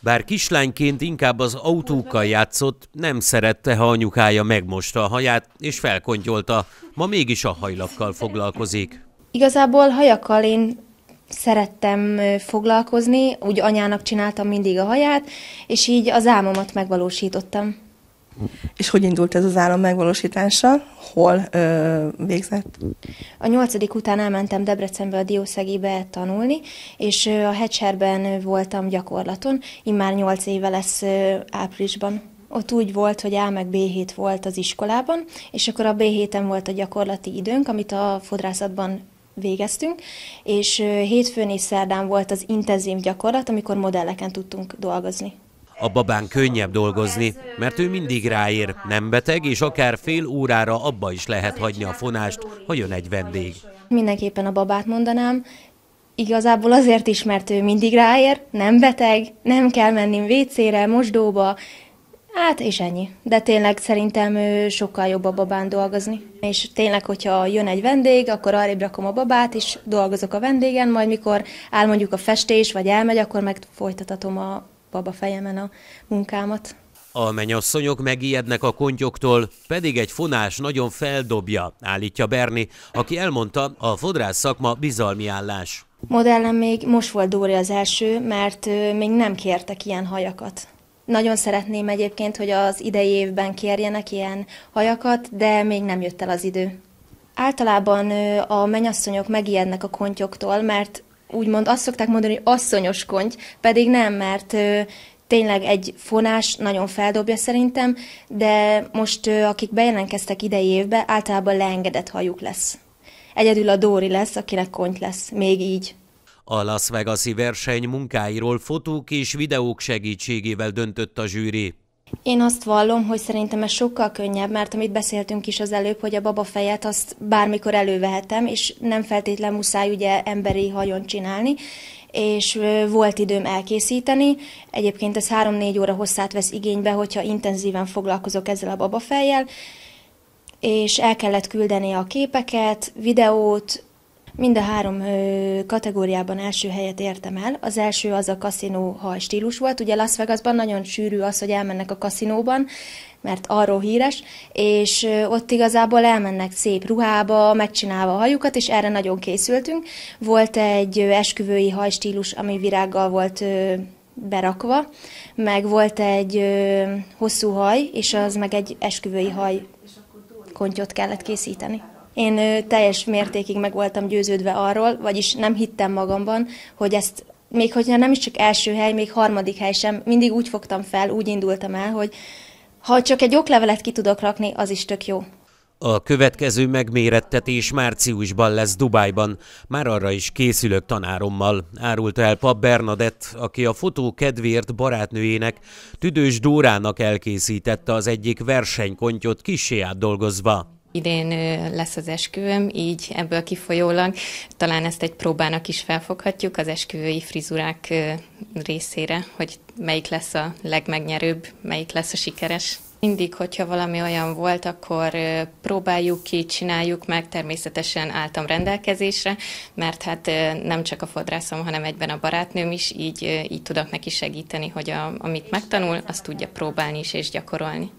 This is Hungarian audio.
Bár kislányként inkább az autókkal játszott, nem szerette, ha anyukája megmosta a haját és felkontyolta. Ma mégis a hajlakkal foglalkozik. Igazából hajakkal én szerettem foglalkozni, úgy anyának csináltam mindig a haját, és így az álmomat megvalósítottam. És hogy indult ez az állam megvalósítása? Hol ö, végzett? A nyolcadik után elmentem Debrecenbe a Diószegibe tanulni, és a Hecserben voltam gyakorlaton, immár nyolc éve lesz áprilisban. Ott úgy volt, hogy A meg B7 volt az iskolában, és akkor a B7-en volt a gyakorlati időnk, amit a fodrászatban végeztünk, és hétfőn és szerdán volt az intenzív gyakorlat, amikor modelleken tudtunk dolgozni. A babán könnyebb dolgozni, mert ő mindig ráér, nem beteg, és akár fél órára abba is lehet hagyni a fonást, ha jön egy vendég. Mindenképpen a babát mondanám, igazából azért is, mert ő mindig ráér, nem beteg, nem kell menni vécére, mosdóba, Hát, és ennyi. De tényleg szerintem sokkal jobb a babán dolgozni. És tényleg, hogyha jön egy vendég, akkor arrébb rakom a babát, és dolgozok a vendégen, majd mikor áll mondjuk a festés, vagy elmegy, akkor meg a bab a fejemen a munkámat. A mennyasszonyok megijednek a kontyoktól, pedig egy fonás nagyon feldobja, állítja Berni, aki elmondta, a fodrász szakma bizalmi állás. Modellem még most volt Dóri az első, mert még nem kértek ilyen hajakat. Nagyon szeretném egyébként, hogy az idei évben kérjenek ilyen hajakat, de még nem jött el az idő. Általában a mennyasszonyok megijednek a kontyoktól, mert úgymond azt szokták mondani, hogy asszonyos konty, pedig nem, mert ö, tényleg egy fonás nagyon feldobja szerintem, de most ö, akik bejelentkeztek idei évbe, általában leengedett hajuk lesz. Egyedül a Dóri lesz, akinek konty lesz, még így. A Las Vegas-i verseny munkáiról fotók és videók segítségével döntött a zsűri. Én azt vallom, hogy szerintem ez sokkal könnyebb, mert amit beszéltünk is az előbb, hogy a fejet azt bármikor elővehetem, és nem feltétlen muszáj ugye emberi hajon csinálni, és volt időm elkészíteni. Egyébként ez 3-4 óra hosszát vesz igénybe, hogyha intenzíven foglalkozok ezzel a babafejjel, és el kellett küldeni a képeket, videót, Mind a három kategóriában első helyet értem el. Az első az a kaszinó haj stílus volt. Ugye Las Vegasban nagyon sűrű az, hogy elmennek a kaszinóban, mert arról híres, és ott igazából elmennek szép ruhába, megcsinálva a hajukat, és erre nagyon készültünk. Volt egy esküvői hajstílus, ami virággal volt berakva, meg volt egy hosszú haj, és az meg egy esküvői haj kontyot kellett készíteni. Én teljes mértékig meg voltam győződve arról, vagyis nem hittem magamban, hogy ezt még hogyha nem is csak első hely, még harmadik hely sem, mindig úgy fogtam fel, úgy indultam el, hogy ha csak egy oklevelet ki tudok rakni, az is tök jó. A következő megmérettetés márciusban lesz Dubájban. Már arra is készülök tanárommal, árulta el Pap Bernadett, aki a fotó kedvéért barátnőjének, Tüdős Dórának elkészítette az egyik versenykontyot kisé átdolgozva idén lesz az esküvőm, így ebből kifolyólag talán ezt egy próbának is felfoghatjuk az esküvői frizurák részére, hogy melyik lesz a legmegnyerőbb, melyik lesz a sikeres. Mindig, hogyha valami olyan volt, akkor próbáljuk ki, csináljuk meg, természetesen álltam rendelkezésre, mert hát nem csak a fodrászom, hanem egyben a barátnőm is, így, így tudok neki segíteni, hogy a, amit megtanul, azt tudja próbálni is és gyakorolni.